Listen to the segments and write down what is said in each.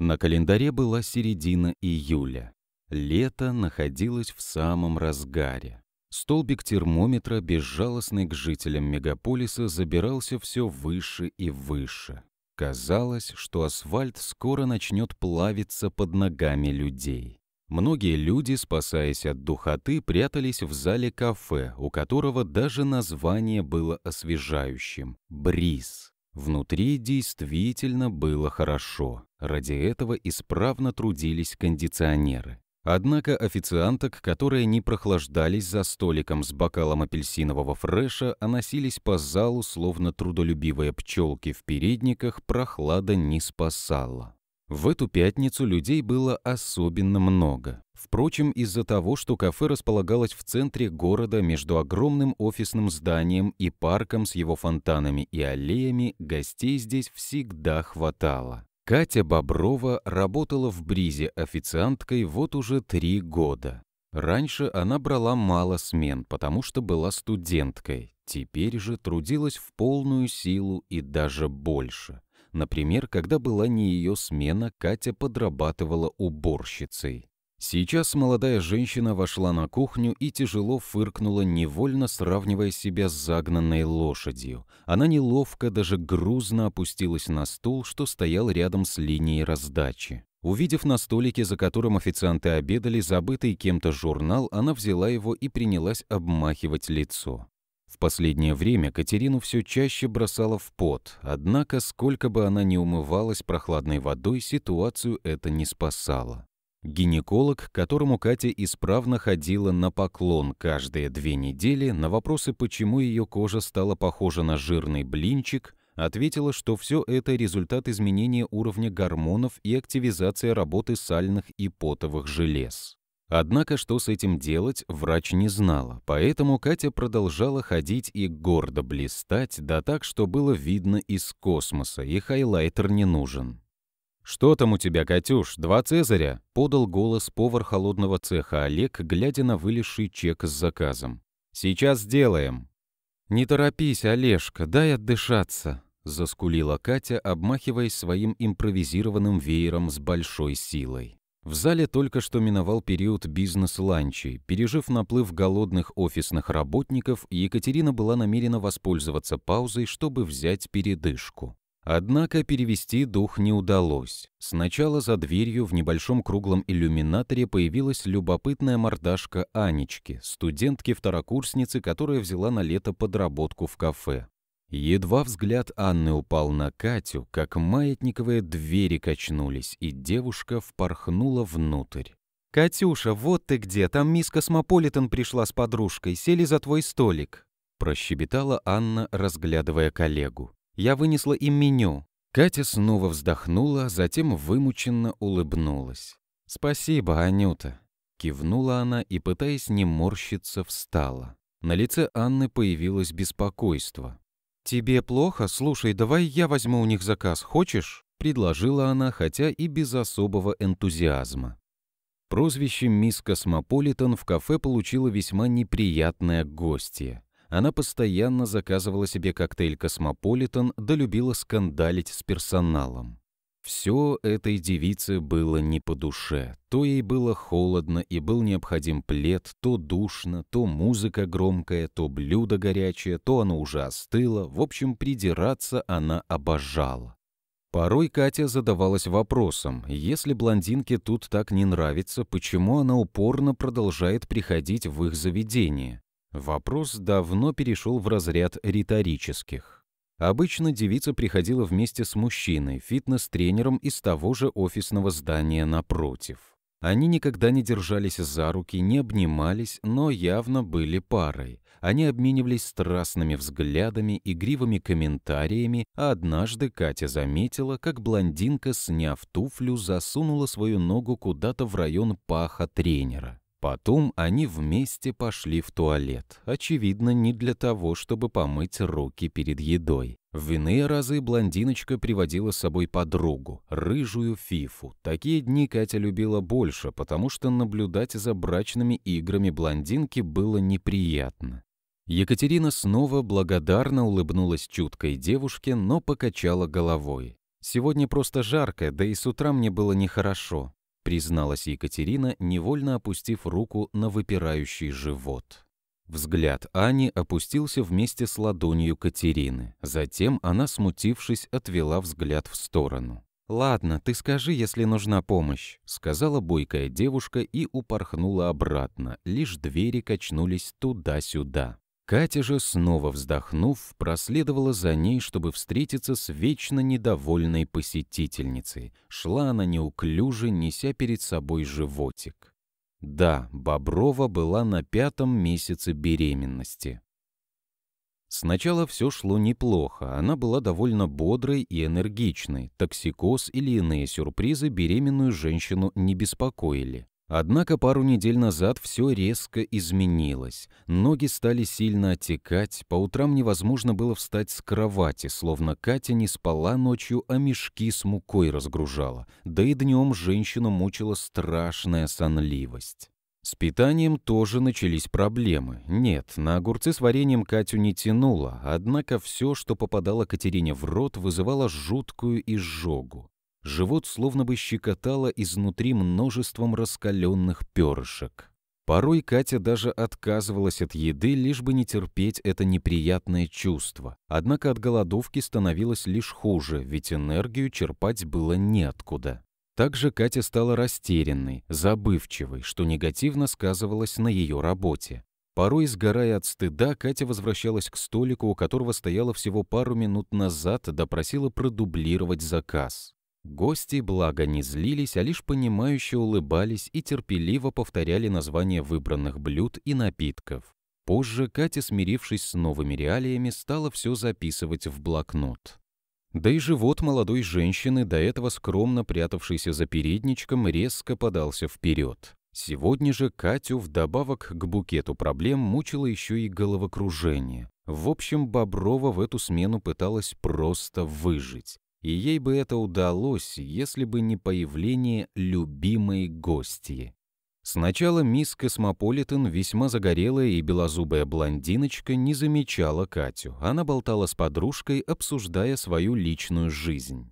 На календаре была середина июля. Лето находилось в самом разгаре. Столбик термометра, безжалостный к жителям мегаполиса, забирался все выше и выше. Казалось, что асфальт скоро начнет плавиться под ногами людей. Многие люди, спасаясь от духоты, прятались в зале кафе, у которого даже название было освежающим — «Бриз». Внутри действительно было хорошо. Ради этого исправно трудились кондиционеры. Однако официанток, которые не прохлаждались за столиком с бокалом апельсинового фреша, а носились по залу, словно трудолюбивые пчелки в передниках, прохлада не спасала. В эту пятницу людей было особенно много. Впрочем, из-за того, что кафе располагалось в центре города между огромным офисным зданием и парком с его фонтанами и аллеями, гостей здесь всегда хватало. Катя Боброва работала в «Бризе» официанткой вот уже три года. Раньше она брала мало смен, потому что была студенткой. Теперь же трудилась в полную силу и даже больше. Например, когда была не ее смена, Катя подрабатывала уборщицей. Сейчас молодая женщина вошла на кухню и тяжело фыркнула, невольно сравнивая себя с загнанной лошадью. Она неловко, даже грузно опустилась на стул, что стоял рядом с линией раздачи. Увидев на столике, за которым официанты обедали, забытый кем-то журнал, она взяла его и принялась обмахивать лицо. В последнее время Катерину все чаще бросала в пот, однако, сколько бы она ни умывалась прохладной водой, ситуацию это не спасало. Гинеколог, к которому Катя исправно ходила на поклон каждые две недели, на вопросы, почему ее кожа стала похожа на жирный блинчик, ответила, что все это результат изменения уровня гормонов и активизация работы сальных и потовых желез. Однако, что с этим делать, врач не знала, поэтому Катя продолжала ходить и гордо блистать, да так, что было видно из космоса, и хайлайтер не нужен. «Что там у тебя, Катюш? Два Цезаря?» — подал голос повар холодного цеха Олег, глядя на вылезший чек с заказом. «Сейчас сделаем». «Не торопись, Олежка, дай отдышаться», — заскулила Катя, обмахиваясь своим импровизированным веером с большой силой. В зале только что миновал период бизнес-ланчей. Пережив наплыв голодных офисных работников, Екатерина была намерена воспользоваться паузой, чтобы взять передышку. Однако перевести дух не удалось. Сначала за дверью в небольшом круглом иллюминаторе появилась любопытная мордашка Анечки, студентки-второкурсницы, которая взяла на лето подработку в кафе. Едва взгляд Анны упал на Катю, как маятниковые двери качнулись, и девушка впорхнула внутрь. «Катюша, вот ты где! Там мисс Космополитен пришла с подружкой, сели за твой столик!» Прощебетала Анна, разглядывая коллегу. Я вынесла им меню. Катя снова вздохнула, затем вымученно улыбнулась. «Спасибо, Анюта!» Кивнула она и, пытаясь не морщиться, встала. На лице Анны появилось беспокойство. «Тебе плохо? Слушай, давай я возьму у них заказ, хочешь?» предложила она, хотя и без особого энтузиазма. Прозвище «Мисс Космополитен» в кафе получила весьма неприятное гостье она постоянно заказывала себе коктейль «Космополитен» да любила скандалить с персоналом. Все этой девице было не по душе. То ей было холодно и был необходим плед, то душно, то музыка громкая, то блюдо горячее, то оно уже остыло. В общем, придираться она обожала. Порой Катя задавалась вопросом, если блондинке тут так не нравится, почему она упорно продолжает приходить в их заведение? Вопрос давно перешел в разряд риторических. Обычно девица приходила вместе с мужчиной, фитнес-тренером из того же офисного здания напротив. Они никогда не держались за руки, не обнимались, но явно были парой. Они обменивались страстными взглядами, игривыми комментариями, а однажды Катя заметила, как блондинка, сняв туфлю, засунула свою ногу куда-то в район паха тренера. Потом они вместе пошли в туалет, очевидно, не для того, чтобы помыть руки перед едой. В иные разы блондиночка приводила с собой подругу, рыжую Фифу. Такие дни Катя любила больше, потому что наблюдать за брачными играми блондинки было неприятно. Екатерина снова благодарно улыбнулась чуткой девушке, но покачала головой. «Сегодня просто жарко, да и с утра мне было нехорошо призналась Екатерина, невольно опустив руку на выпирающий живот. Взгляд Ани опустился вместе с ладонью Катерины. Затем она, смутившись, отвела взгляд в сторону. «Ладно, ты скажи, если нужна помощь», — сказала бойкая девушка и упорхнула обратно, лишь двери качнулись туда-сюда. Катя же, снова вздохнув, проследовала за ней, чтобы встретиться с вечно недовольной посетительницей. Шла она неуклюже, неся перед собой животик. Да, Боброва была на пятом месяце беременности. Сначала все шло неплохо, она была довольно бодрой и энергичной, токсикоз или иные сюрпризы беременную женщину не беспокоили. Однако пару недель назад все резко изменилось. Ноги стали сильно отекать, по утрам невозможно было встать с кровати, словно Катя не спала ночью, а мешки с мукой разгружала. Да и днем женщину мучила страшная сонливость. С питанием тоже начались проблемы. Нет, на огурцы с вареньем Катю не тянуло, однако все, что попадало Катерине в рот, вызывало жуткую изжогу. Живот словно бы щекотало изнутри множеством раскаленных перышек. Порой Катя даже отказывалась от еды, лишь бы не терпеть это неприятное чувство. Однако от голодовки становилось лишь хуже, ведь энергию черпать было неоткуда. Также Катя стала растерянной, забывчивой, что негативно сказывалось на ее работе. Порой, сгорая от стыда, Катя возвращалась к столику, у которого стояла всего пару минут назад, допросила продублировать заказ. Гости, благо, не злились, а лишь понимающе улыбались и терпеливо повторяли названия выбранных блюд и напитков. Позже Катя, смирившись с новыми реалиями, стала все записывать в блокнот. Да и живот молодой женщины, до этого скромно прятавшийся за передничком, резко подался вперед. Сегодня же Катю вдобавок к букету проблем мучило еще и головокружение. В общем, Боброва в эту смену пыталась просто выжить и ей бы это удалось, если бы не появление любимой гости. Сначала мисс Космополитен, весьма загорелая и белозубая блондиночка, не замечала Катю. Она болтала с подружкой, обсуждая свою личную жизнь.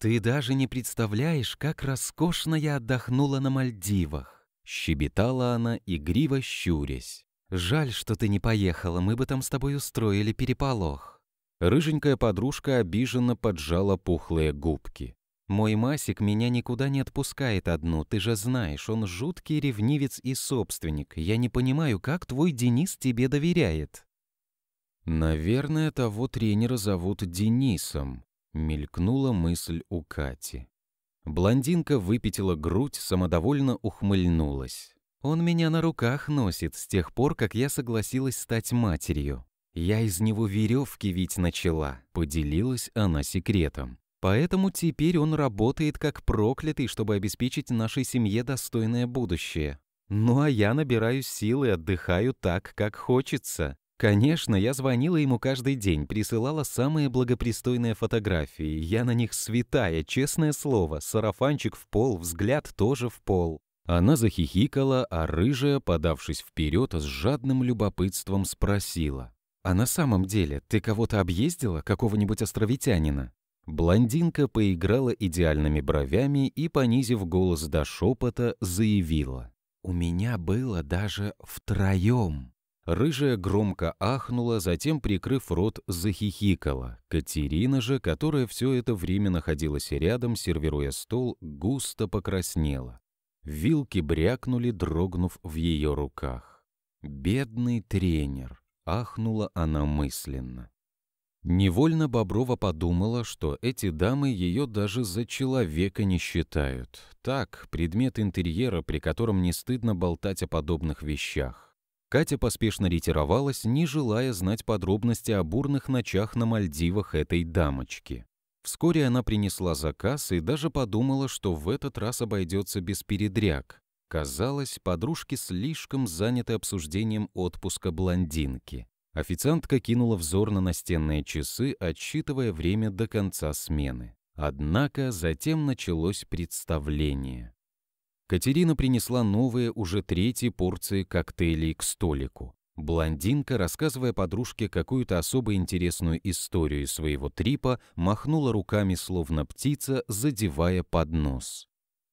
«Ты даже не представляешь, как роскошно я отдохнула на Мальдивах!» Щебетала она, игриво щурясь. «Жаль, что ты не поехала, мы бы там с тобой устроили переполох». Рыженькая подружка обиженно поджала пухлые губки. «Мой Масик меня никуда не отпускает одну, ты же знаешь, он жуткий ревнивец и собственник. Я не понимаю, как твой Денис тебе доверяет». «Наверное, того тренера зовут Денисом», — мелькнула мысль у Кати. Блондинка выпятила грудь, самодовольно ухмыльнулась. «Он меня на руках носит с тех пор, как я согласилась стать матерью. Я из него веревки ведь начала, поделилась она секретом. Поэтому теперь он работает как проклятый, чтобы обеспечить нашей семье достойное будущее. Ну а я набираю силы и отдыхаю так, как хочется. Конечно, я звонила ему каждый день, присылала самые благопристойные фотографии. Я на них святая, честное слово. Сарафанчик в пол, взгляд тоже в пол. Она захихикала, а рыжая, подавшись вперед, с жадным любопытством спросила. «А на самом деле ты кого-то объездила, какого-нибудь островитянина?» Блондинка поиграла идеальными бровями и, понизив голос до шепота, заявила. «У меня было даже втроем». Рыжая громко ахнула, затем, прикрыв рот, захихикала. Катерина же, которая все это время находилась рядом, сервируя стол, густо покраснела. Вилки брякнули, дрогнув в ее руках. «Бедный тренер! Ахнула она мысленно. Невольно Боброва подумала, что эти дамы ее даже за человека не считают. Так, предмет интерьера, при котором не стыдно болтать о подобных вещах. Катя поспешно ретировалась, не желая знать подробности о бурных ночах на Мальдивах этой дамочки. Вскоре она принесла заказ и даже подумала, что в этот раз обойдется без передряг. Казалось, подружки слишком заняты обсуждением отпуска блондинки. Официантка кинула взор на настенные часы, отсчитывая время до конца смены. Однако затем началось представление. Катерина принесла новые, уже третьи порции коктейлей к столику. Блондинка, рассказывая подружке какую-то особо интересную историю своего трипа, махнула руками, словно птица, задевая поднос.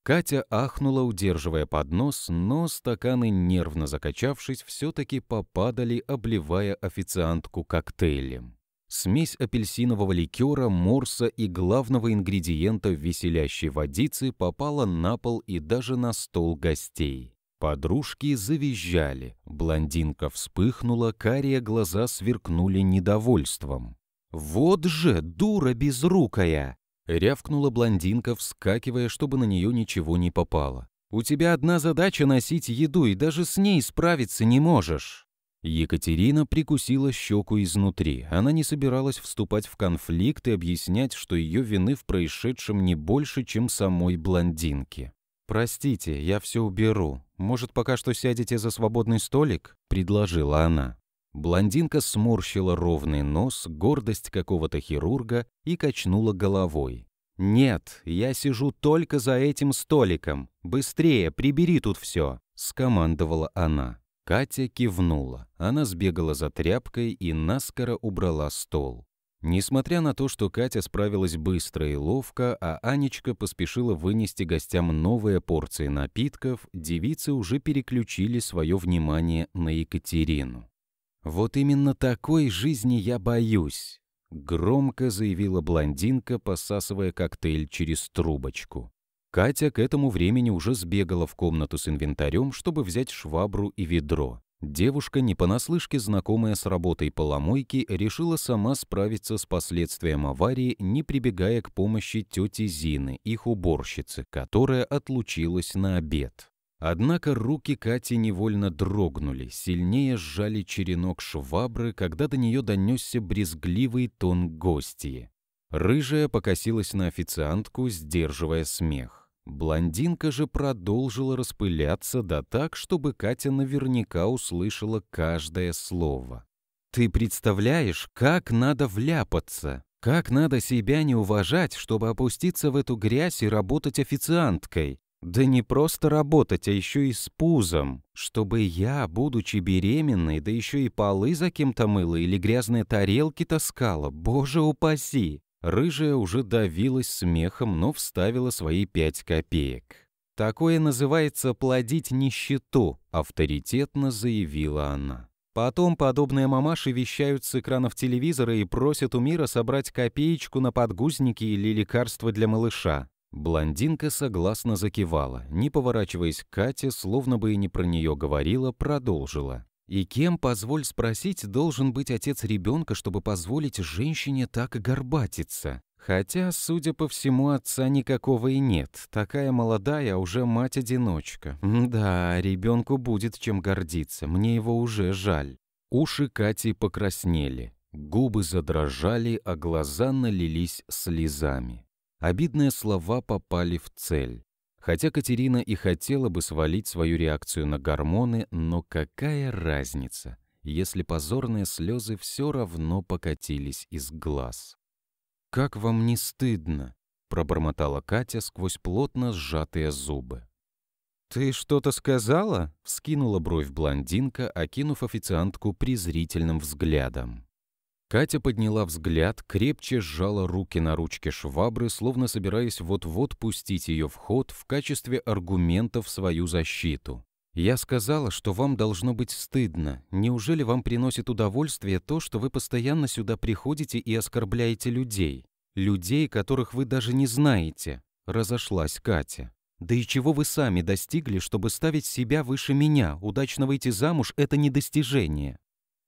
Катя ахнула, удерживая поднос, но стаканы, нервно закачавшись, все-таки попадали, обливая официантку коктейлем. Смесь апельсинового ликера, морса и главного ингредиента веселящей водицы попала на пол и даже на стол гостей. Подружки завизжали, блондинка вспыхнула, карие глаза сверкнули недовольством. «Вот же дура безрукая!» Рявкнула блондинка, вскакивая, чтобы на нее ничего не попало. «У тебя одна задача — носить еду, и даже с ней справиться не можешь!» Екатерина прикусила щеку изнутри. Она не собиралась вступать в конфликт и объяснять, что ее вины в происшедшем не больше, чем самой блондинки. «Простите, я все уберу. Может, пока что сядете за свободный столик?» — предложила она. Блондинка сморщила ровный нос, гордость какого-то хирурга и качнула головой. «Нет, я сижу только за этим столиком. Быстрее, прибери тут все!» — скомандовала она. Катя кивнула. Она сбегала за тряпкой и наскоро убрала стол. Несмотря на то, что Катя справилась быстро и ловко, а Анечка поспешила вынести гостям новые порции напитков, девицы уже переключили свое внимание на Екатерину. «Вот именно такой жизни я боюсь», — громко заявила блондинка, посасывая коктейль через трубочку. Катя к этому времени уже сбегала в комнату с инвентарем, чтобы взять швабру и ведро. Девушка, не понаслышке знакомая с работой поломойки, решила сама справиться с последствием аварии, не прибегая к помощи тети Зины, их уборщицы, которая отлучилась на обед. Однако руки Кати невольно дрогнули, сильнее сжали черенок швабры, когда до нее донесся брезгливый тон гостьи. Рыжая покосилась на официантку, сдерживая смех. Блондинка же продолжила распыляться, да так, чтобы Катя наверняка услышала каждое слово. «Ты представляешь, как надо вляпаться! Как надо себя не уважать, чтобы опуститься в эту грязь и работать официанткой! Да не просто работать, а еще и с пузом. Чтобы я, будучи беременной, да еще и полы за кем-то мыла или грязные тарелки таскала, боже упаси!» Рыжая уже давилась смехом, но вставила свои пять копеек. «Такое называется плодить нищету», — авторитетно заявила она. Потом подобные мамаши вещают с экранов телевизора и просят у мира собрать копеечку на подгузники или лекарства для малыша. Блондинка согласно закивала, не поворачиваясь к Кате, словно бы и не про нее говорила, продолжила. «И кем, позволь спросить, должен быть отец ребенка, чтобы позволить женщине так горбатиться? Хотя, судя по всему, отца никакого и нет. Такая молодая, а уже мать-одиночка. Да, ребенку будет чем гордиться, мне его уже жаль». Уши Кати покраснели, губы задрожали, а глаза налились слезами. Обидные слова попали в цель. Хотя Катерина и хотела бы свалить свою реакцию на гормоны, но какая разница, если позорные слезы все равно покатились из глаз. «Как вам не стыдно?» — пробормотала Катя сквозь плотно сжатые зубы. «Ты что-то сказала?» — вскинула бровь блондинка, окинув официантку презрительным взглядом. Катя подняла взгляд, крепче сжала руки на ручке швабры, словно собираясь вот-вот пустить ее в ход в качестве аргумента в свою защиту. «Я сказала, что вам должно быть стыдно. Неужели вам приносит удовольствие то, что вы постоянно сюда приходите и оскорбляете людей? Людей, которых вы даже не знаете?» – разошлась Катя. «Да и чего вы сами достигли, чтобы ставить себя выше меня? Удачно выйти замуж – это не достижение.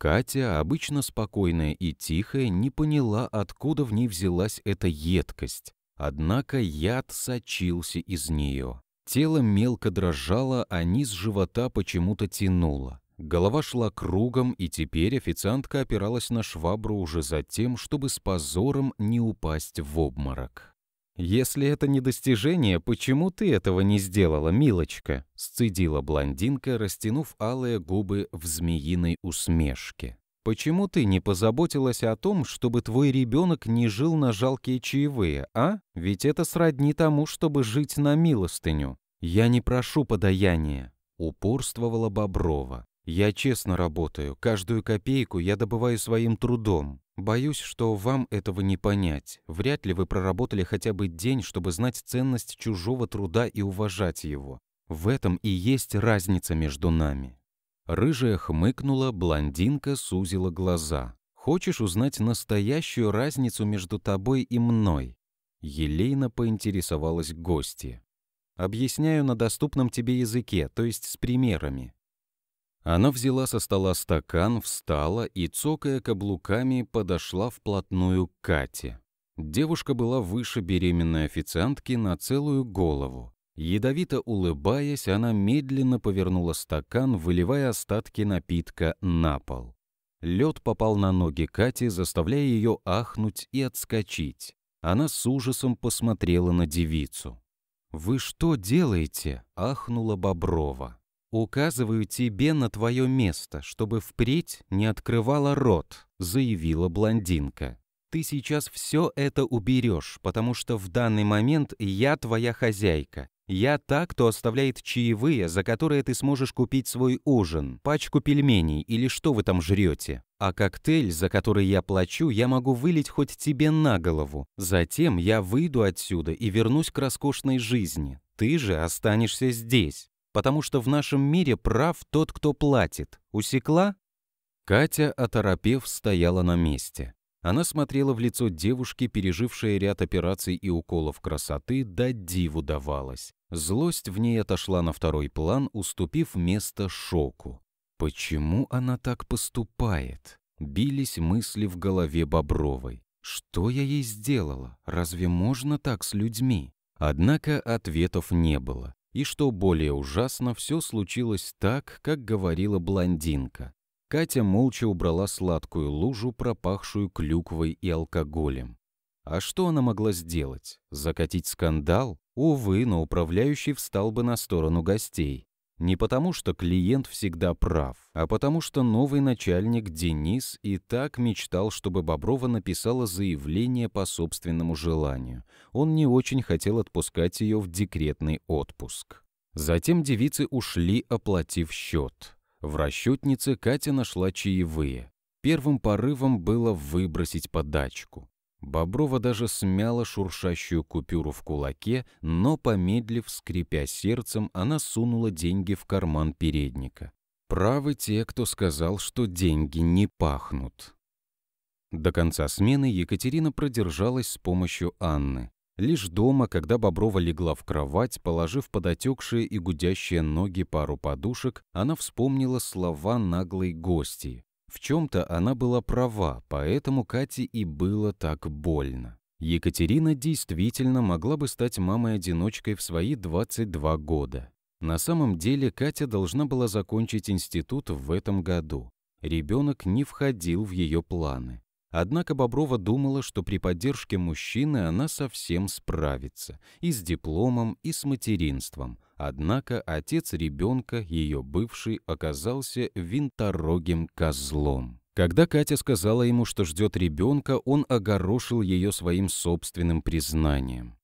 Катя, обычно спокойная и тихая, не поняла, откуда в ней взялась эта едкость. Однако яд сочился из нее. Тело мелко дрожало, а низ живота почему-то тянуло. Голова шла кругом, и теперь официантка опиралась на швабру уже за тем, чтобы с позором не упасть в обморок. «Если это не достижение, почему ты этого не сделала, милочка?» — сцедила блондинка, растянув алые губы в змеиной усмешке. «Почему ты не позаботилась о том, чтобы твой ребенок не жил на жалкие чаевые, а? Ведь это сродни тому, чтобы жить на милостыню. Я не прошу подаяния», — упорствовала Боброва. Я честно работаю, каждую копейку я добываю своим трудом. Боюсь, что вам этого не понять. Вряд ли вы проработали хотя бы день, чтобы знать ценность чужого труда и уважать его. В этом и есть разница между нами». Рыжая хмыкнула, блондинка сузила глаза. «Хочешь узнать настоящую разницу между тобой и мной?» Елейна поинтересовалась гости. «Объясняю на доступном тебе языке, то есть с примерами. Она взяла со стола стакан, встала и, цокая каблуками, подошла вплотную к Кате. Девушка была выше беременной официантки на целую голову. Ядовито улыбаясь, она медленно повернула стакан, выливая остатки напитка на пол. Лед попал на ноги Кати, заставляя ее ахнуть и отскочить. Она с ужасом посмотрела на девицу. «Вы что делаете?» — ахнула Боброва. «Указываю тебе на твое место, чтобы впредь не открывала рот», — заявила блондинка. «Ты сейчас все это уберешь, потому что в данный момент я твоя хозяйка. Я та, кто оставляет чаевые, за которые ты сможешь купить свой ужин, пачку пельменей или что вы там жрете. А коктейль, за который я плачу, я могу вылить хоть тебе на голову. Затем я выйду отсюда и вернусь к роскошной жизни. Ты же останешься здесь потому что в нашем мире прав тот, кто платит. Усекла?» Катя, оторопев, стояла на месте. Она смотрела в лицо девушки, пережившей ряд операций и уколов красоты, да диву давалась. Злость в ней отошла на второй план, уступив место шоку. «Почему она так поступает?» Бились мысли в голове Бобровой. «Что я ей сделала? Разве можно так с людьми?» Однако ответов не было. И что более ужасно, все случилось так, как говорила блондинка. Катя молча убрала сладкую лужу, пропахшую клюквой и алкоголем. А что она могла сделать? Закатить скандал? Увы, но управляющий встал бы на сторону гостей. Не потому, что клиент всегда прав, а потому, что новый начальник Денис и так мечтал, чтобы Боброва написала заявление по собственному желанию. Он не очень хотел отпускать ее в декретный отпуск. Затем девицы ушли, оплатив счет. В расчетнице Катя нашла чаевые. Первым порывом было выбросить подачку. Боброва даже смяла шуршащую купюру в кулаке, но, помедлив, скрипя сердцем, она сунула деньги в карман передника. Правы те, кто сказал, что деньги не пахнут. До конца смены Екатерина продержалась с помощью Анны. Лишь дома, когда Боброва легла в кровать, положив подотекшие и гудящие ноги пару подушек, она вспомнила слова наглой гости. В чем-то она была права, поэтому Кате и было так больно. Екатерина действительно могла бы стать мамой-одиночкой в свои 22 года. На самом деле Катя должна была закончить институт в этом году. Ребенок не входил в ее планы. Однако Боброва думала, что при поддержке мужчины она совсем справится. И с дипломом, и с материнством – Однако отец ребенка, ее бывший, оказался винторогим козлом. Когда Катя сказала ему, что ждет ребенка, он огорошил ее своим собственным признанием.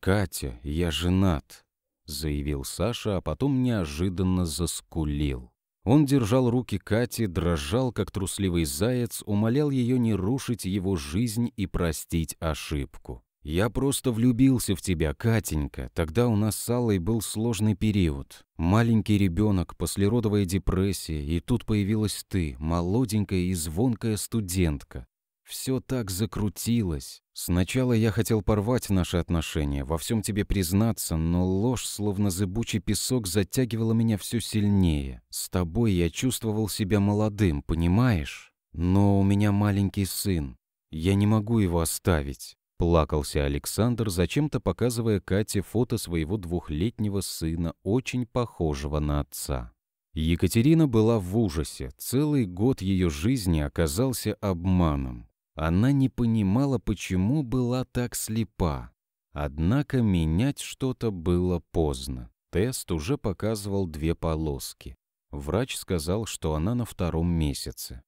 «Катя, я женат», — заявил Саша, а потом неожиданно заскулил. Он держал руки Кати, дрожал, как трусливый заяц, умолял ее не рушить его жизнь и простить ошибку. «Я просто влюбился в тебя, Катенька. Тогда у нас с Аллой был сложный период. Маленький ребенок, послеродовая депрессия, и тут появилась ты, молоденькая и звонкая студентка. Все так закрутилось. Сначала я хотел порвать наши отношения, во всем тебе признаться, но ложь, словно зыбучий песок, затягивала меня все сильнее. С тобой я чувствовал себя молодым, понимаешь? Но у меня маленький сын. Я не могу его оставить. Плакался Александр, зачем-то показывая Кате фото своего двухлетнего сына, очень похожего на отца. Екатерина была в ужасе. Целый год ее жизни оказался обманом. Она не понимала, почему была так слепа. Однако менять что-то было поздно. Тест уже показывал две полоски. Врач сказал, что она на втором месяце.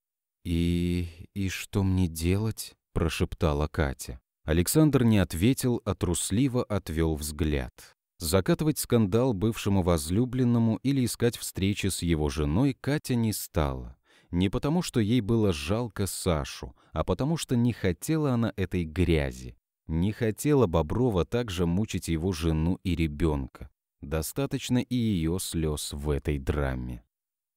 «И... и что мне делать?» – прошептала Катя. Александр не ответил, а трусливо отвел взгляд. Закатывать скандал бывшему возлюбленному или искать встречи с его женой Катя не стала. Не потому, что ей было жалко Сашу, а потому, что не хотела она этой грязи. Не хотела Боброва также мучить его жену и ребенка. Достаточно и ее слез в этой драме.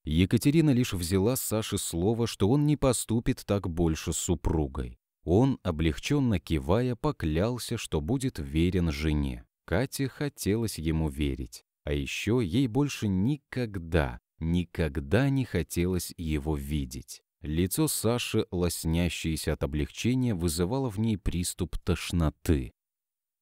Екатерина лишь взяла Саше слово, что он не поступит так больше с супругой. Он, облегченно кивая, поклялся, что будет верен жене. Кате хотелось ему верить. А еще ей больше никогда, никогда не хотелось его видеть. Лицо Саши, лоснящееся от облегчения, вызывало в ней приступ тошноты.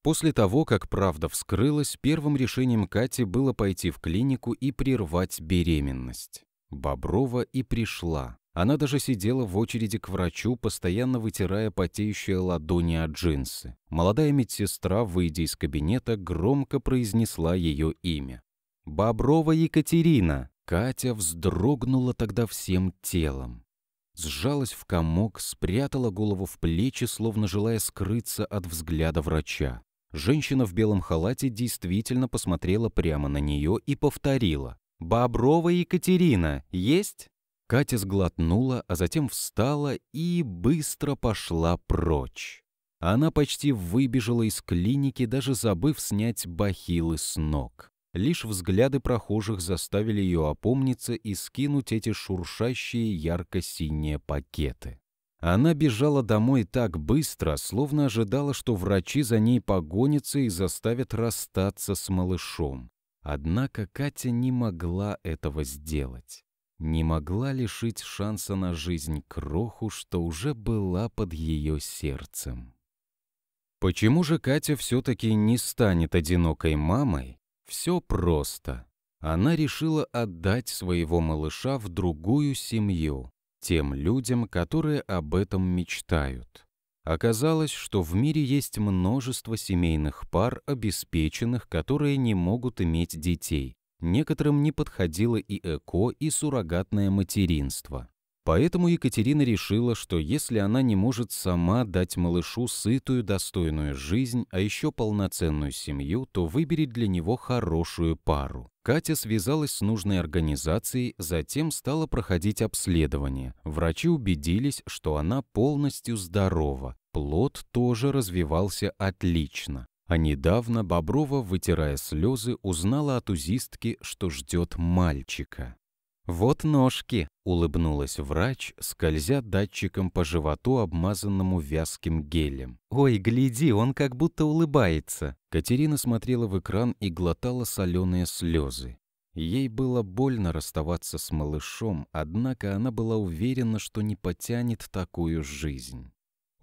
После того, как правда вскрылась, первым решением Кати было пойти в клинику и прервать беременность. Боброва и пришла. Она даже сидела в очереди к врачу, постоянно вытирая потеющие ладони от джинсы. Молодая медсестра, выйдя из кабинета, громко произнесла ее имя. «Боброва Екатерина!» Катя вздрогнула тогда всем телом. Сжалась в комок, спрятала голову в плечи, словно желая скрыться от взгляда врача. Женщина в белом халате действительно посмотрела прямо на нее и повторила. «Боброва Екатерина, есть?» Катя сглотнула, а затем встала и быстро пошла прочь. Она почти выбежала из клиники, даже забыв снять бахилы с ног. Лишь взгляды прохожих заставили ее опомниться и скинуть эти шуршащие ярко-синие пакеты. Она бежала домой так быстро, словно ожидала, что врачи за ней погонятся и заставят расстаться с малышом. Однако Катя не могла этого сделать не могла лишить шанса на жизнь кроху, что уже была под ее сердцем. Почему же Катя все-таки не станет одинокой мамой? Все просто. Она решила отдать своего малыша в другую семью, тем людям, которые об этом мечтают. Оказалось, что в мире есть множество семейных пар, обеспеченных, которые не могут иметь детей, Некоторым не подходило и эко, и суррогатное материнство. Поэтому Екатерина решила, что если она не может сама дать малышу сытую, достойную жизнь, а еще полноценную семью, то выберет для него хорошую пару. Катя связалась с нужной организацией, затем стала проходить обследование. Врачи убедились, что она полностью здорова. Плод тоже развивался отлично. А недавно Боброва, вытирая слезы, узнала от узистки, что ждет мальчика. «Вот ножки!» — улыбнулась врач, скользя датчиком по животу, обмазанному вязким гелем. «Ой, гляди, он как будто улыбается!» Катерина смотрела в экран и глотала соленые слезы. Ей было больно расставаться с малышом, однако она была уверена, что не потянет такую жизнь.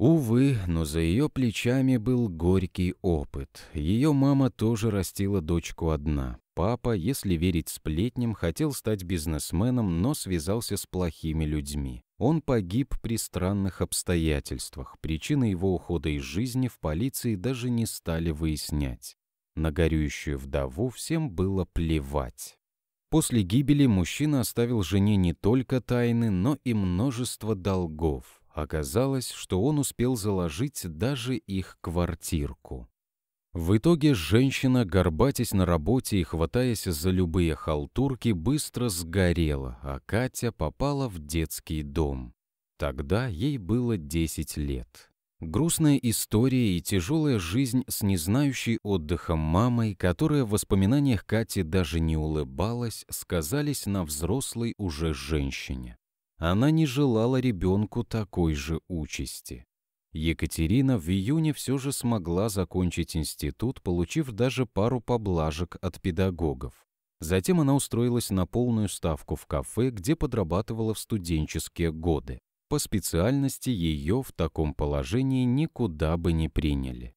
Увы, но за ее плечами был горький опыт. Ее мама тоже растила дочку одна. Папа, если верить сплетням, хотел стать бизнесменом, но связался с плохими людьми. Он погиб при странных обстоятельствах. Причины его ухода из жизни в полиции даже не стали выяснять. На горюющую вдову всем было плевать. После гибели мужчина оставил жене не только тайны, но и множество долгов. Оказалось, что он успел заложить даже их квартирку. В итоге женщина, горбатясь на работе и хватаясь за любые халтурки, быстро сгорела, а Катя попала в детский дом. Тогда ей было 10 лет. Грустная история и тяжелая жизнь с незнающей отдыхом мамой, которая в воспоминаниях Кати даже не улыбалась, сказались на взрослой уже женщине она не желала ребенку такой же участи. Екатерина в июне все же смогла закончить институт, получив даже пару поблажек от педагогов. Затем она устроилась на полную ставку в кафе, где подрабатывала в студенческие годы. По специальности ее в таком положении никуда бы не приняли.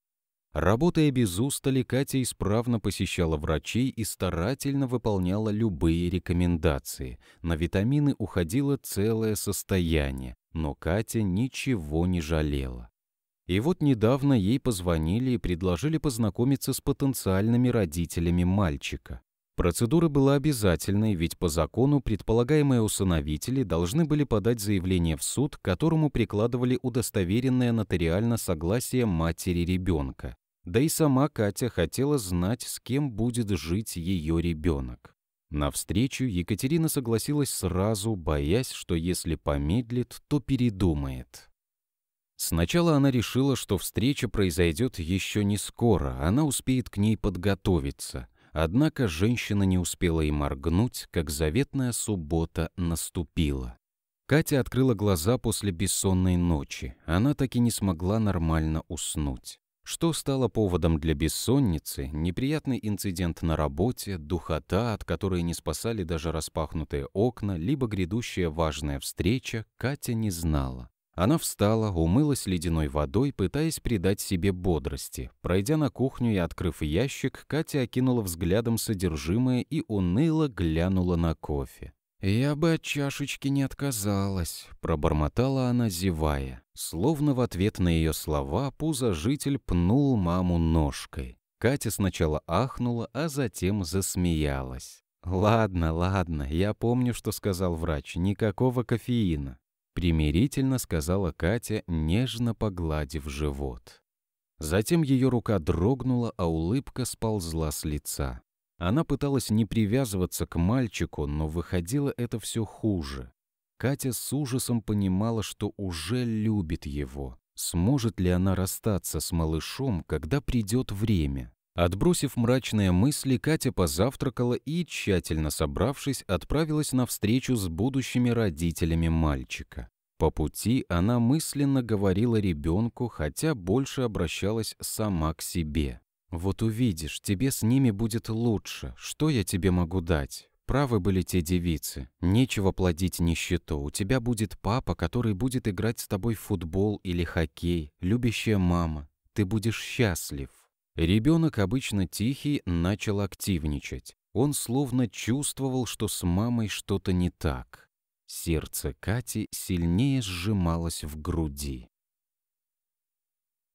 Работая без устали, Катя исправно посещала врачей и старательно выполняла любые рекомендации. На витамины уходило целое состояние, но Катя ничего не жалела. И вот недавно ей позвонили и предложили познакомиться с потенциальными родителями мальчика. Процедура была обязательной, ведь по закону предполагаемые усыновители должны были подать заявление в суд, к которому прикладывали удостоверенное нотариально согласие матери ребенка. Да и сама Катя хотела знать, с кем будет жить ее ребенок. На встречу Екатерина согласилась сразу, боясь, что если помедлит, то передумает. Сначала она решила, что встреча произойдет еще не скоро, она успеет к ней подготовиться. Однако женщина не успела и моргнуть, как заветная суббота наступила. Катя открыла глаза после бессонной ночи. Она так и не смогла нормально уснуть. Что стало поводом для бессонницы, неприятный инцидент на работе, духота, от которой не спасали даже распахнутые окна, либо грядущая важная встреча, Катя не знала. Она встала, умылась ледяной водой, пытаясь придать себе бодрости. Пройдя на кухню и открыв ящик, Катя окинула взглядом содержимое и уныло глянула на кофе. «Я бы от чашечки не отказалась», — пробормотала она, зевая. Словно в ответ на ее слова пузожитель пнул маму ножкой. Катя сначала ахнула, а затем засмеялась. «Ладно, ладно, я помню, что сказал врач, никакого кофеина», — примирительно сказала Катя, нежно погладив живот. Затем ее рука дрогнула, а улыбка сползла с лица. Она пыталась не привязываться к мальчику, но выходило это все хуже. Катя с ужасом понимала, что уже любит его. Сможет ли она расстаться с малышом, когда придет время? Отбросив мрачные мысли, Катя позавтракала и, тщательно собравшись, отправилась на встречу с будущими родителями мальчика. По пути она мысленно говорила ребенку, хотя больше обращалась сама к себе. «Вот увидишь, тебе с ними будет лучше. Что я тебе могу дать?» Правы были те девицы. Нечего плодить нищету. У тебя будет папа, который будет играть с тобой в футбол или хоккей, любящая мама. Ты будешь счастлив. Ребенок, обычно тихий, начал активничать. Он словно чувствовал, что с мамой что-то не так. Сердце Кати сильнее сжималось в груди.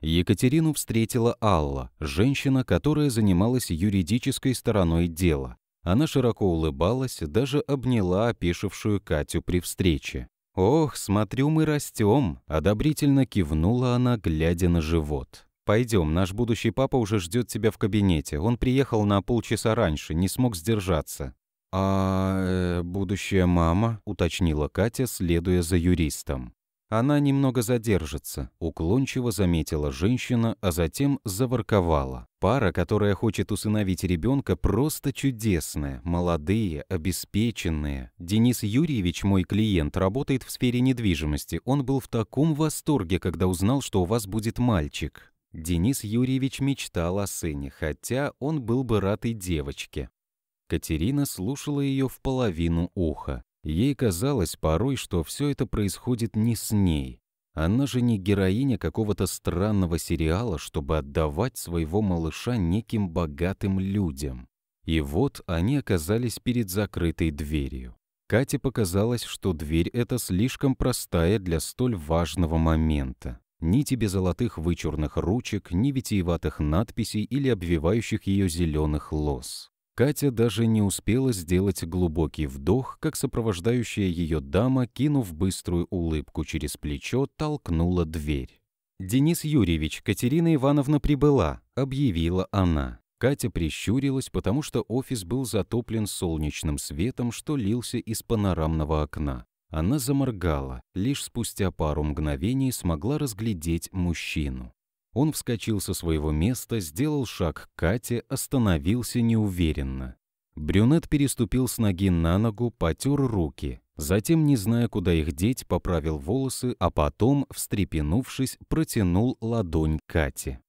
Екатерину встретила Алла, женщина, которая занималась юридической стороной дела. Она широко улыбалась, даже обняла опешившую Катю при встрече. «Ох, смотрю, мы растем!» – одобрительно кивнула она, глядя на живот. «Пойдем, наш будущий папа уже ждет тебя в кабинете. Он приехал на полчаса раньше, не смог сдержаться». «А э, будущая мама?» – уточнила Катя, следуя за юристом. Она немного задержится, уклончиво заметила женщина, а затем заворковала. Пара, которая хочет усыновить ребенка, просто чудесная, молодые, обеспеченные. Денис Юрьевич, мой клиент, работает в сфере недвижимости. Он был в таком восторге, когда узнал, что у вас будет мальчик. Денис Юрьевич мечтал о сыне, хотя он был бы рад и девочке. Катерина слушала ее в половину уха. Ей казалось порой, что все это происходит не с ней. Она же не героиня какого-то странного сериала, чтобы отдавать своего малыша неким богатым людям. И вот они оказались перед закрытой дверью. Кате показалось, что дверь эта слишком простая для столь важного момента. Ни тебе золотых вычурных ручек, ни витиеватых надписей или обвивающих ее зеленых лос. Катя даже не успела сделать глубокий вдох, как сопровождающая ее дама, кинув быструю улыбку через плечо, толкнула дверь. «Денис Юрьевич, Катерина Ивановна прибыла», — объявила она. Катя прищурилась, потому что офис был затоплен солнечным светом, что лился из панорамного окна. Она заморгала, лишь спустя пару мгновений смогла разглядеть мужчину. Он вскочил со своего места, сделал шаг к Кате, остановился неуверенно. Брюнет переступил с ноги на ногу, потер руки. Затем, не зная, куда их деть, поправил волосы, а потом, встрепенувшись, протянул ладонь Кате.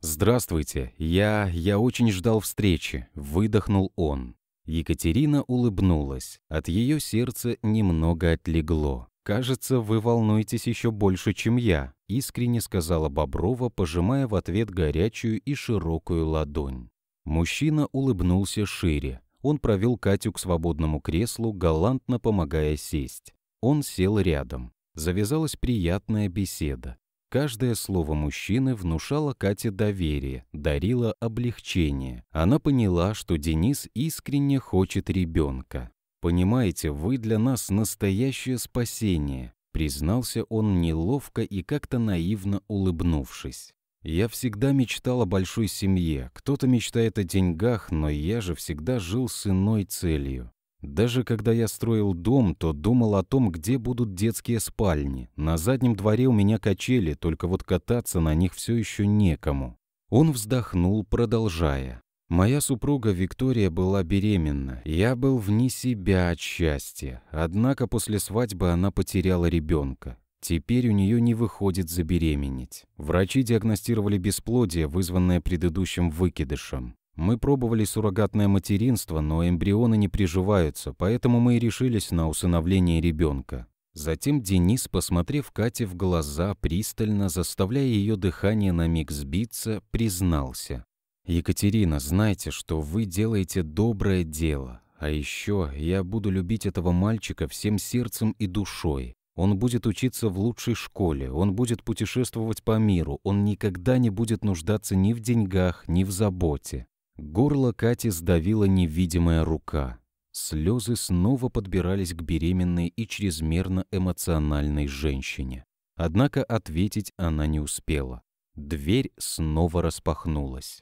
«Здравствуйте, я... я очень ждал встречи», — выдохнул он. Екатерина улыбнулась, от ее сердца немного отлегло. «Кажется, вы волнуетесь еще больше, чем я», — искренне сказала Боброва, пожимая в ответ горячую и широкую ладонь. Мужчина улыбнулся шире. Он провел Катю к свободному креслу, галантно помогая сесть. Он сел рядом. Завязалась приятная беседа. Каждое слово мужчины внушало Кате доверие, дарило облегчение. Она поняла, что Денис искренне хочет ребенка. «Понимаете, вы для нас настоящее спасение», — признался он неловко и как-то наивно улыбнувшись. «Я всегда мечтал о большой семье. Кто-то мечтает о деньгах, но я же всегда жил с иной целью. Даже когда я строил дом, то думал о том, где будут детские спальни. На заднем дворе у меня качели, только вот кататься на них все еще некому. Он вздохнул, продолжая. Моя супруга Виктория была беременна. Я был вне себя от счастья. Однако после свадьбы она потеряла ребенка. Теперь у нее не выходит забеременеть. Врачи диагностировали бесплодие, вызванное предыдущим выкидышем. Мы пробовали суррогатное материнство, но эмбрионы не приживаются, поэтому мы и решились на усыновление ребенка. Затем Денис, посмотрев Кате в глаза пристально, заставляя ее дыхание на миг сбиться, признался. «Екатерина, знайте, что вы делаете доброе дело. А еще я буду любить этого мальчика всем сердцем и душой. Он будет учиться в лучшей школе, он будет путешествовать по миру, он никогда не будет нуждаться ни в деньгах, ни в заботе». Горло Кати сдавила невидимая рука. Слезы снова подбирались к беременной и чрезмерно эмоциональной женщине. Однако ответить она не успела. Дверь снова распахнулась.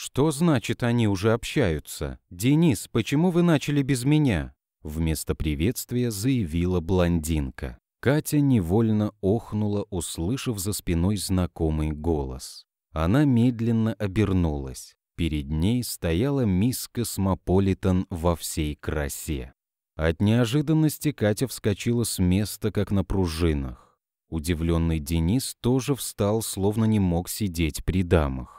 «Что значит, они уже общаются? Денис, почему вы начали без меня?» Вместо приветствия заявила блондинка. Катя невольно охнула, услышав за спиной знакомый голос. Она медленно обернулась. Перед ней стояла мисс Космополитен во всей красе. От неожиданности Катя вскочила с места, как на пружинах. Удивленный Денис тоже встал, словно не мог сидеть при дамах.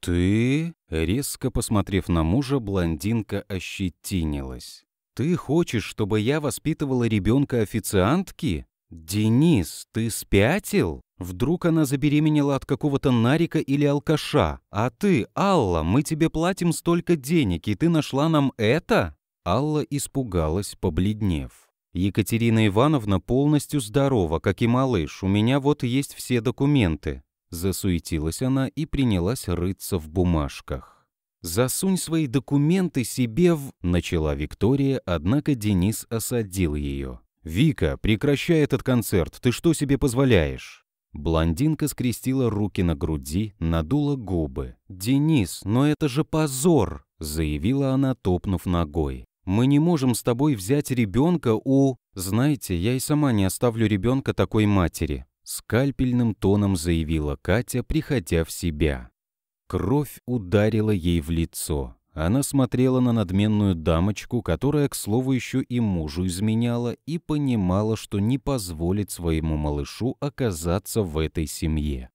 «Ты?» — резко посмотрев на мужа, блондинка ощетинилась. «Ты хочешь, чтобы я воспитывала ребенка официантки? Денис, ты спятил? Вдруг она забеременела от какого-то нарика или алкаша? А ты, Алла, мы тебе платим столько денег, и ты нашла нам это?» Алла испугалась, побледнев. Екатерина Ивановна полностью здорова, как и малыш. У меня вот есть все документы. Засуетилась она и принялась рыться в бумажках. «Засунь свои документы себе в...» — начала Виктория, однако Денис осадил ее. «Вика, прекращай этот концерт, ты что себе позволяешь?» Блондинка скрестила руки на груди, надула губы. «Денис, но это же позор!» — заявила она, топнув ногой. «Мы не можем с тобой взять ребенка у...» «Знаете, я и сама не оставлю ребенка такой матери», скальпельным тоном заявила Катя, приходя в себя. Кровь ударила ей в лицо. Она смотрела на надменную дамочку, которая, к слову, еще и мужу изменяла, и понимала, что не позволит своему малышу оказаться в этой семье.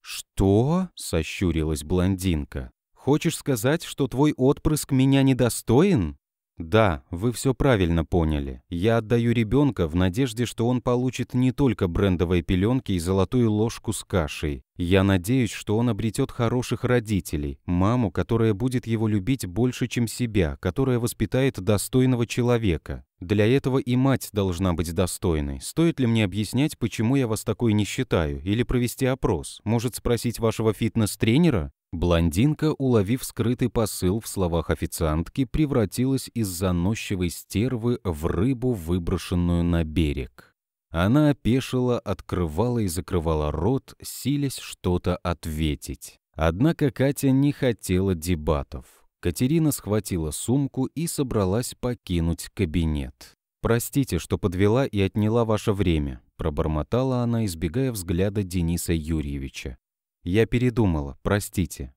«Что?» — сощурилась блондинка. «Хочешь сказать, что твой отпрыск меня недостоин?» Да, вы все правильно поняли. Я отдаю ребенка в надежде, что он получит не только брендовые пеленки и золотую ложку с кашей. Я надеюсь, что он обретет хороших родителей, маму, которая будет его любить больше, чем себя, которая воспитает достойного человека. Для этого и мать должна быть достойной. Стоит ли мне объяснять, почему я вас такой не считаю, или провести опрос? Может, спросить вашего фитнес-тренера? Блондинка, уловив скрытый посыл в словах официантки, превратилась из заносчивой стервы в рыбу, выброшенную на берег. Она опешила, открывала и закрывала рот, силясь что-то ответить. Однако Катя не хотела дебатов. Катерина схватила сумку и собралась покинуть кабинет. «Простите, что подвела и отняла ваше время», — пробормотала она, избегая взгляда Дениса Юрьевича. Я передумала, простите».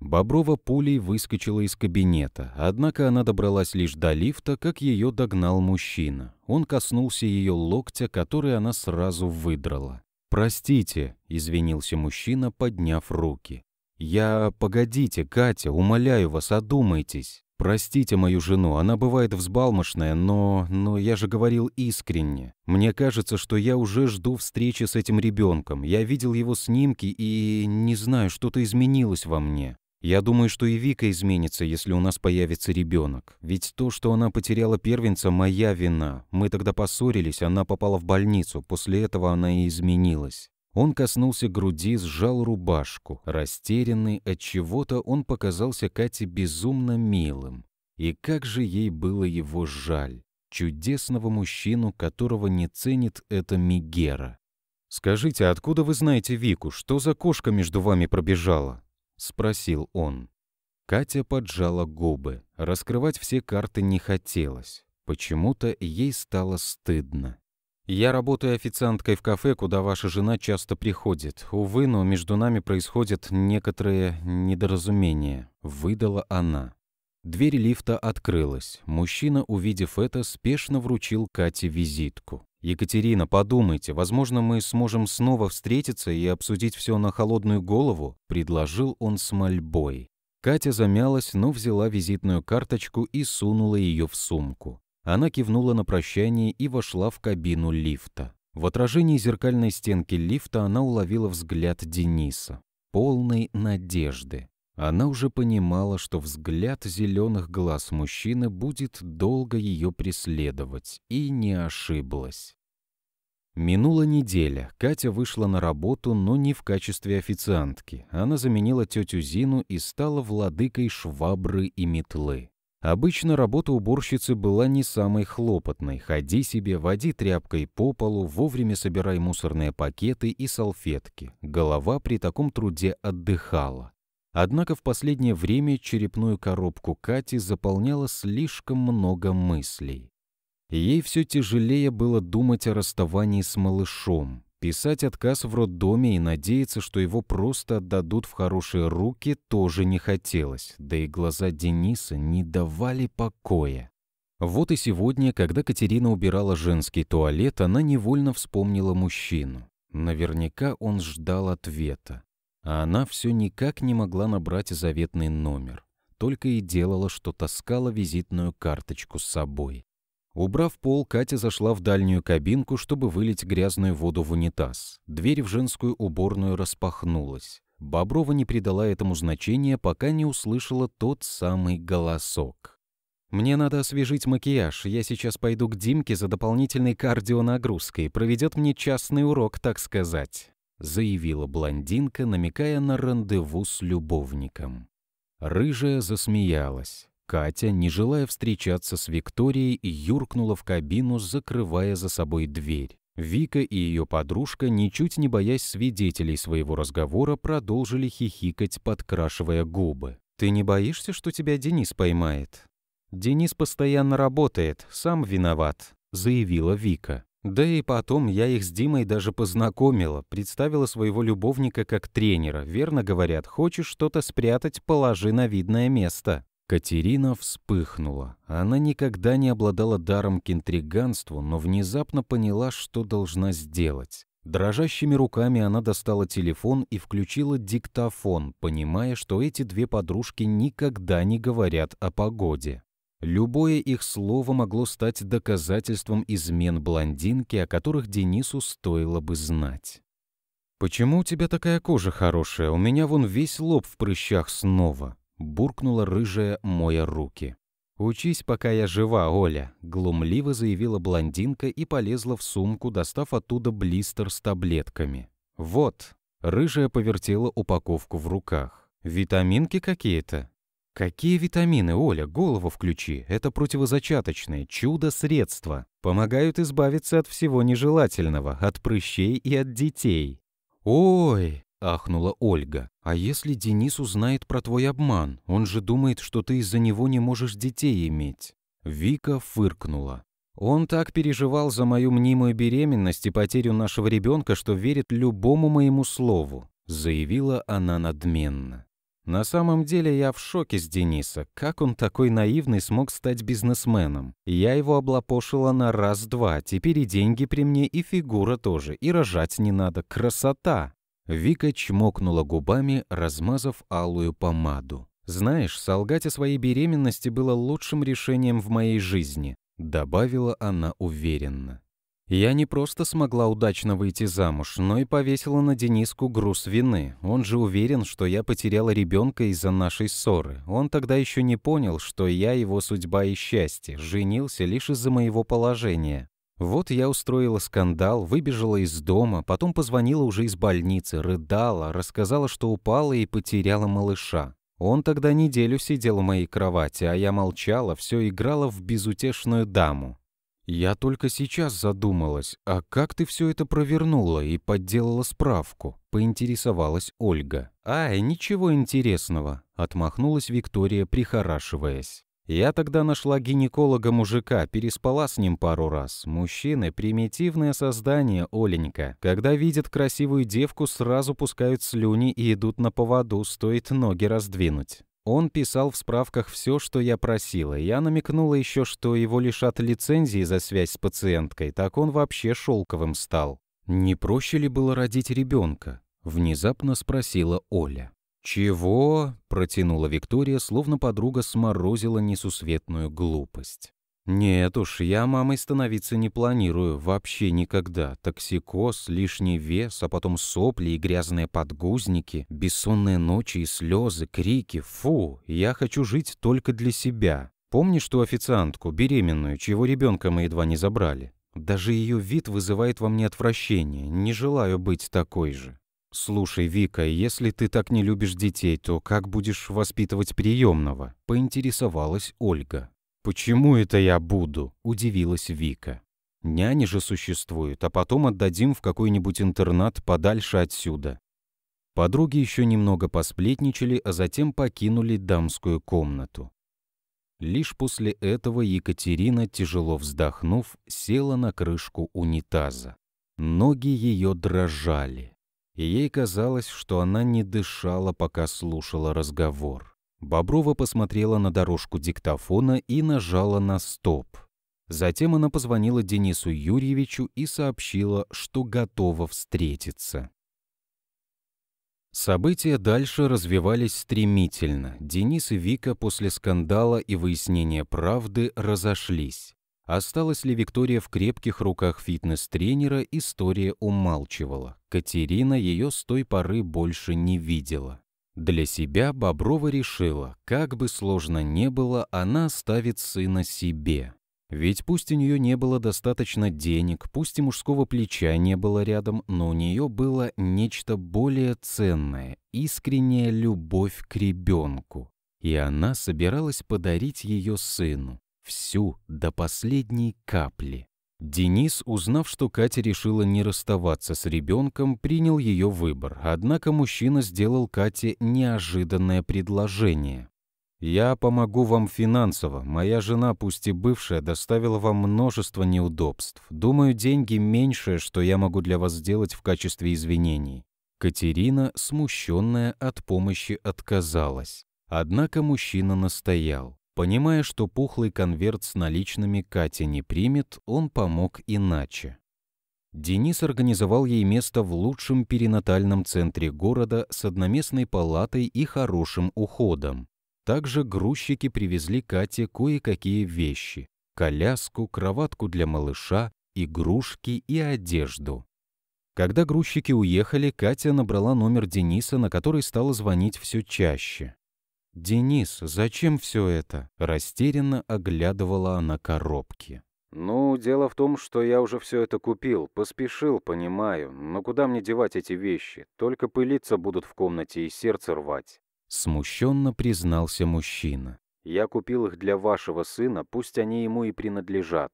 Боброва пулей выскочила из кабинета, однако она добралась лишь до лифта, как ее догнал мужчина. Он коснулся ее локтя, который она сразу выдрала. «Простите», — извинился мужчина, подняв руки. «Я... Погодите, Катя, умоляю вас, одумайтесь». Простите мою жену, она бывает взбалмошная, но... но я же говорил искренне. Мне кажется, что я уже жду встречи с этим ребенком. Я видел его снимки и... не знаю, что-то изменилось во мне. Я думаю, что и Вика изменится, если у нас появится ребенок. Ведь то, что она потеряла первенца, моя вина. Мы тогда поссорились, она попала в больницу, после этого она и изменилась. Он коснулся груди, сжал рубашку. Растерянный от чего-то, он показался Кате безумно милым. И как же ей было его жаль. Чудесного мужчину, которого не ценит эта Мигера. «Скажите, а откуда вы знаете Вику? Что за кошка между вами пробежала?» — спросил он. Катя поджала губы. Раскрывать все карты не хотелось. Почему-то ей стало стыдно. Я работаю официанткой в кафе, куда ваша жена часто приходит. Увы, но между нами происходят некоторые недоразумения», — выдала она. Дверь лифта открылась. Мужчина, увидев это, спешно вручил Кате визитку. «Екатерина, подумайте, возможно, мы сможем снова встретиться и обсудить все на холодную голову», — предложил он с мольбой. Катя замялась, но взяла визитную карточку и сунула ее в сумку. Она кивнула на прощание и вошла в кабину лифта. В отражении зеркальной стенки лифта она уловила взгляд Дениса, полный надежды. Она уже понимала, что взгляд зеленых глаз мужчины будет долго ее преследовать, и не ошиблась. Минула неделя. Катя вышла на работу, но не в качестве официантки. Она заменила тетю Зину и стала владыкой швабры и метлы. Обычно работа уборщицы была не самой хлопотной. Ходи себе, води тряпкой по полу, вовремя собирай мусорные пакеты и салфетки. Голова при таком труде отдыхала. Однако в последнее время черепную коробку Кати заполняло слишком много мыслей. Ей все тяжелее было думать о расставании с малышом. Писать отказ в роддоме и надеяться, что его просто отдадут в хорошие руки, тоже не хотелось, да и глаза Дениса не давали покоя. Вот и сегодня, когда Катерина убирала женский туалет, она невольно вспомнила мужчину. Наверняка он ждал ответа. А она все никак не могла набрать заветный номер. Только и делала, что таскала визитную карточку с собой. Убрав пол, Катя зашла в дальнюю кабинку, чтобы вылить грязную воду в унитаз. Дверь в женскую уборную распахнулась. Боброва не придала этому значения, пока не услышала тот самый голосок. «Мне надо освежить макияж. Я сейчас пойду к Димке за дополнительной кардионагрузкой. Проведет мне частный урок, так сказать», — заявила блондинка, намекая на рандеву с любовником. Рыжая засмеялась. Катя, не желая встречаться с Викторией, юркнула в кабину, закрывая за собой дверь. Вика и ее подружка, ничуть не боясь свидетелей своего разговора, продолжили хихикать, подкрашивая губы. «Ты не боишься, что тебя Денис поймает?» «Денис постоянно работает, сам виноват», — заявила Вика. Да и потом я их с Димой даже познакомила, представила своего любовника как тренера. Верно говорят, хочешь что-то спрятать, положи на видное место. Катерина вспыхнула. Она никогда не обладала даром к интриганству, но внезапно поняла, что должна сделать. Дрожащими руками она достала телефон и включила диктофон, понимая, что эти две подружки никогда не говорят о погоде. Любое их слово могло стать доказательством измен блондинки, о которых Денису стоило бы знать. «Почему у тебя такая кожа хорошая? У меня вон весь лоб в прыщах снова», буркнула рыжая, моя руки. «Учись, пока я жива, Оля», — глумливо заявила блондинка и полезла в сумку, достав оттуда блистер с таблетками. «Вот», — рыжая повертела упаковку в руках. «Витаминки какие-то?» «Какие витамины, Оля? Голову включи. Это противозачаточные, чудо средство Помогают избавиться от всего нежелательного, от прыщей и от детей». «Ой!» — ахнула Ольга. «А если Денис узнает про твой обман? Он же думает, что ты из-за него не можешь детей иметь». Вика фыркнула. «Он так переживал за мою мнимую беременность и потерю нашего ребенка, что верит любому моему слову», — заявила она надменно. На самом деле я в шоке с Дениса. Как он такой наивный смог стать бизнесменом? Я его облапошила на раз-два. Теперь и деньги при мне, и фигура тоже. И рожать не надо. Красота! Вика чмокнула губами, размазав алую помаду. «Знаешь, солгать о своей беременности было лучшим решением в моей жизни», добавила она уверенно. «Я не просто смогла удачно выйти замуж, но и повесила на Дениску груз вины. Он же уверен, что я потеряла ребенка из-за нашей ссоры. Он тогда еще не понял, что я его судьба и счастье, женился лишь из-за моего положения. Вот я устроила скандал, выбежала из дома, потом позвонила уже из больницы, рыдала, рассказала, что упала и потеряла малыша. Он тогда неделю сидел у моей кровати, а я молчала, все играла в безутешную даму. Я только сейчас задумалась, а как ты все это провернула и подделала справку? Поинтересовалась Ольга. Ай, ничего интересного, отмахнулась Виктория, прихорашиваясь. Я тогда нашла гинеколога-мужика, переспала с ним пару раз. Мужчины — примитивное создание, Оленька. Когда видят красивую девку, сразу пускают слюни и идут на поводу, стоит ноги раздвинуть. Он писал в справках все, что я просила. Я намекнула еще, что его лишат лицензии за связь с пациенткой, так он вообще шелковым стал. «Не проще ли было родить ребенка?» — внезапно спросила Оля. «Чего?» — протянула Виктория, словно подруга сморозила несусветную глупость. «Нет уж, я мамой становиться не планирую, вообще никогда. Токсикоз, лишний вес, а потом сопли и грязные подгузники, бессонные ночи и слезы, крики. Фу, я хочу жить только для себя. Помнишь ту официантку, беременную, чего ребенка мы едва не забрали? Даже ее вид вызывает во мне отвращение, не желаю быть такой же. «Слушай, Вика, если ты так не любишь детей, то как будешь воспитывать приемного?» – поинтересовалась Ольга. «Почему это я буду?» – удивилась Вика. «Няни же существуют, а потом отдадим в какой-нибудь интернат подальше отсюда». Подруги еще немного посплетничали, а затем покинули дамскую комнату. Лишь после этого Екатерина, тяжело вздохнув, села на крышку унитаза. Ноги ее дрожали и ей казалось, что она не дышала, пока слушала разговор. Боброва посмотрела на дорожку диктофона и нажала на «Стоп». Затем она позвонила Денису Юрьевичу и сообщила, что готова встретиться. События дальше развивались стремительно. Денис и Вика после скандала и выяснения правды разошлись. Осталась ли Виктория в крепких руках фитнес-тренера, история умалчивала. Катерина ее с той поры больше не видела. Для себя Боброва решила, как бы сложно не было, она оставит сына себе. Ведь пусть у нее не было достаточно денег, пусть и мужского плеча не было рядом, но у нее было нечто более ценное – искренняя любовь к ребенку. И она собиралась подарить ее сыну всю до последней капли. Денис, узнав, что Катя решила не расставаться с ребенком, принял ее выбор, однако мужчина сделал Кате неожиданное предложение. «Я помогу вам финансово. Моя жена, пусть и бывшая, доставила вам множество неудобств. Думаю, деньги меньшее, что я могу для вас сделать в качестве извинений». Катерина, смущенная от помощи, отказалась. Однако мужчина настоял. Понимая, что пухлый конверт с наличными Катя не примет, он помог иначе. Денис организовал ей место в лучшем перинатальном центре города с одноместной палатой и хорошим уходом. Также грузчики привезли Кате кое-какие вещи – коляску, кроватку для малыша, игрушки и одежду. Когда грузчики уехали, Катя набрала номер Дениса, на который стала звонить все чаще. «Денис, зачем все это?» – растерянно оглядывала она коробки. «Ну, дело в том, что я уже все это купил, поспешил, понимаю, но куда мне девать эти вещи? Только пылиться будут в комнате и сердце рвать». Смущенно признался мужчина. «Я купил их для вашего сына, пусть они ему и принадлежат».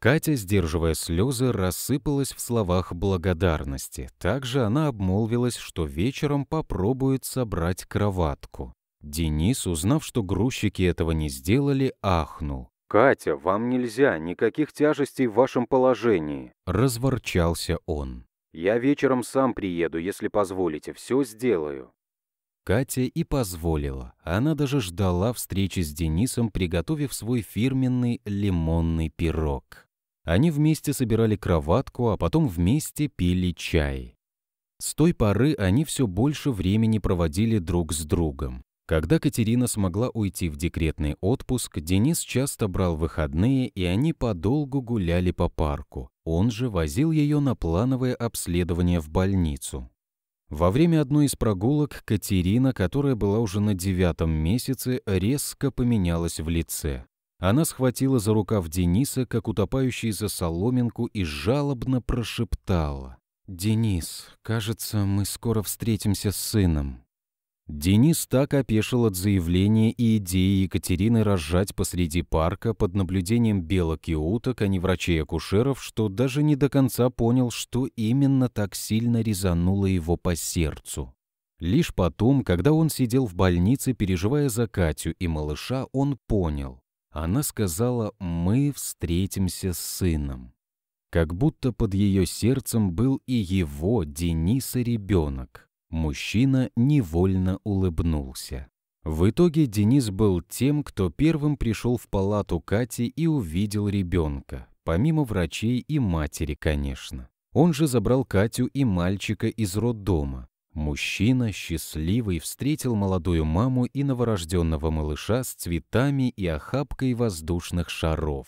Катя, сдерживая слезы, рассыпалась в словах благодарности. Также она обмолвилась, что вечером попробует собрать кроватку. Денис, узнав, что грузчики этого не сделали, ахнул. «Катя, вам нельзя, никаких тяжестей в вашем положении!» Разворчался он. «Я вечером сам приеду, если позволите, все сделаю». Катя и позволила. Она даже ждала встречи с Денисом, приготовив свой фирменный лимонный пирог. Они вместе собирали кроватку, а потом вместе пили чай. С той поры они все больше времени проводили друг с другом. Когда Катерина смогла уйти в декретный отпуск, Денис часто брал выходные, и они подолгу гуляли по парку. Он же возил ее на плановое обследование в больницу. Во время одной из прогулок Катерина, которая была уже на девятом месяце, резко поменялась в лице. Она схватила за рукав Дениса, как утопающий за соломинку, и жалобно прошептала. «Денис, кажется, мы скоро встретимся с сыном». Денис так опешил от заявления и идеи Екатерины разжать посреди парка под наблюдением белок и уток, а не врачей и акушеров, что даже не до конца понял, что именно так сильно резануло его по сердцу. Лишь потом, когда он сидел в больнице, переживая за Катю и малыша, он понял. Она сказала «Мы встретимся с сыном». Как будто под ее сердцем был и его, Дениса, ребенок. Мужчина невольно улыбнулся. В итоге Денис был тем, кто первым пришел в палату Кати и увидел ребенка, помимо врачей и матери, конечно. Он же забрал Катю и мальчика из роддома. Мужчина, счастливый, встретил молодую маму и новорожденного малыша с цветами и охапкой воздушных шаров.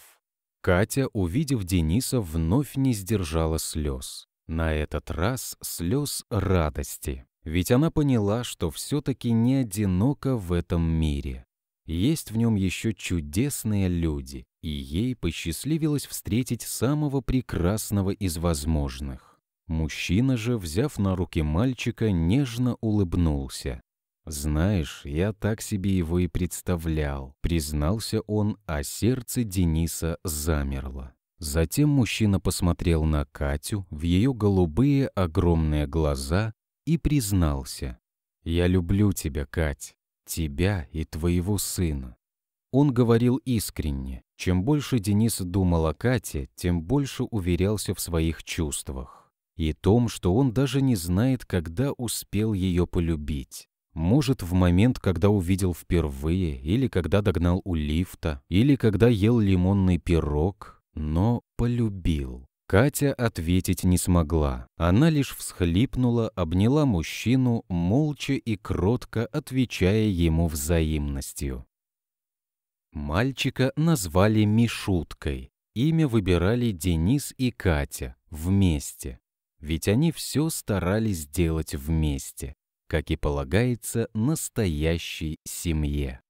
Катя, увидев Дениса, вновь не сдержала слез. На этот раз слез радости. Ведь она поняла, что все-таки не одиноко в этом мире. Есть в нем еще чудесные люди, и ей посчастливилось встретить самого прекрасного из возможных. Мужчина же, взяв на руки мальчика, нежно улыбнулся. «Знаешь, я так себе его и представлял», — признался он, а сердце Дениса замерло. Затем мужчина посмотрел на Катю в ее голубые огромные глаза и признался. «Я люблю тебя, Кать, тебя и твоего сына». Он говорил искренне. Чем больше Денис думал о Кате, тем больше уверялся в своих чувствах. И том, что он даже не знает, когда успел ее полюбить. Может, в момент, когда увидел впервые, или когда догнал у лифта, или когда ел лимонный пирог, но полюбил. Катя ответить не смогла. Она лишь всхлипнула, обняла мужчину, молча и кротко отвечая ему взаимностью. Мальчика назвали Мишуткой. Имя выбирали Денис и Катя вместе. Ведь они все старались делать вместе, как и полагается настоящей семье.